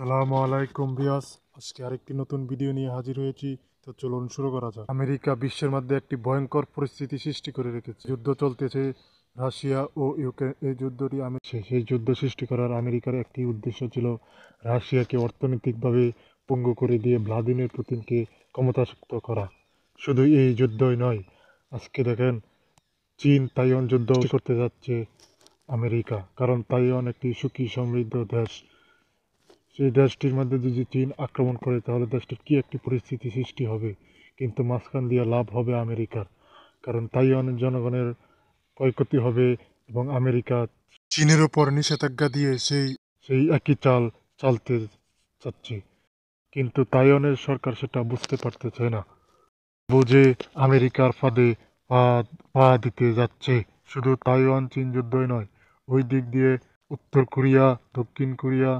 সালামু আলাইকুম বিয়াস আজকে আরেকটি নতুন ভিডিও নিয়ে হাজির হয়েছি তো চলুন শুরু করা যাক আমেরিকা বিশ্বের মধ্যে একটি ভয়ঙ্কর পরিস্থিতি সৃষ্টি করে রেখেছে যুদ্ধ চলতেছে রাশিয়া ও ইউক্রেন এই যুদ্ধটি আমি সেই যুদ্ধ সৃষ্টি করার আমেরিকার একটি উদ্দেশ্য ছিল রাশিয়াকে অর্থনৈতিকভাবে পঙ্গু করে দিয়ে ভ্লাদিমির পুতিনকে ক্ষমতাসুক্ত করা শুধু এই যুদ্ধই নয় আজকে দেখেন চীন তাইওয়ান যুদ্ধ করতে যাচ্ছে আমেরিকা কারণ তাইওয়ান একটি সুখী সমৃদ্ধ দেশ সেই দেশটির মধ্যে যদি চীন আক্রমণ করে তাহলে দেশটির কী একটি পরিস্থিতি সৃষ্টি হবে কিন্তু মাঝখান দিয়ে লাভ হবে আমেরিকার কারণ তাইওয়ান জনগণের ক্ষয়ক্ষতি হবে এবং আমেরিকা চীনের ওপর নিষেধাজ্ঞা দিয়ে সেই সেই একই চাল চালতে চাচ্ছে কিন্তু তাইওয়ানের সরকার সেটা বুঝতে পারতেছে না বুঝে আমেরিকার ফাঁদে পা পা দিতে যাচ্ছে শুধু তাইওয়ান চীন যুদ্ধই নয় ওই দিক দিয়ে উত্তর কোরিয়া দক্ষিণ কোরিয়া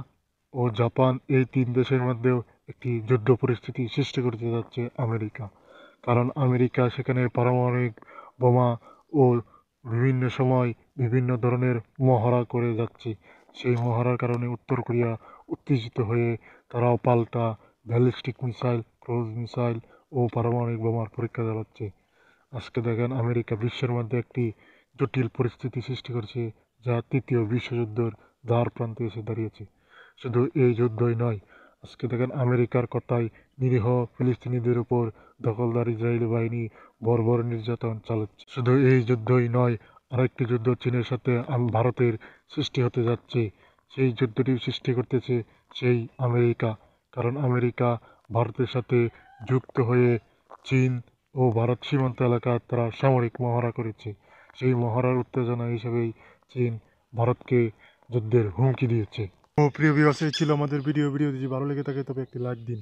ও জাপান এই তিন দেশের মধ্যেও একটি যুদ্ধ পরিস্থিতি সৃষ্টি করতে যাচ্ছে আমেরিকা কারণ আমেরিকা সেখানে পারমাণবিক বোমা ও বিভিন্ন সময় বিভিন্ন ধরনের মহড়া করে যাচ্ছে সেই মহড়ার কারণে উত্তর কোরিয়া উত্তেজিত হয়ে তারাও পাল্টা ব্যালিস্টিক মিসাইল ক্রুজ মিসাইল ও পারমাণবিক বোমার পরীক্ষা চালাচ্ছে আজকে দেখেন আমেরিকা বিশ্বের মধ্যে একটি জটিল পরিস্থিতি সৃষ্টি করেছে যা তৃতীয় বিশ্বযুদ্ধের দ্বার প্রান্তে এসে দাঁড়িয়েছে শুধু এই যুদ্ধই নয় আজকে দেখেন আমেরিকার কথায় নিরীহ ফিলিস্তিনিদের উপর দখলদার ইসরায়েলি বাহিনী বর্বর নির্যাতন চালাচ্ছে শুধু এই যুদ্ধই নয় আরেকটি যুদ্ধ চীনের সাথে ভারতের সৃষ্টি হতে যাচ্ছে সেই যুদ্ধটি সৃষ্টি করতেছে সেই আমেরিকা কারণ আমেরিকা ভারতের সাথে যুক্ত হয়ে চীন ও ভারত সীমান্ত এলাকা তারা সামরিক মহড়া করেছে সেই মহড়ার উত্তেজনা হিসেবেই চীন ভারতকে যুদ্ধের হুমকি দিয়েছে ও প্রিয় এই ছিল আমাদের ভিডিও ভিডিও যদি ভালো লেগে থাকে তবে একটি লাইক দিন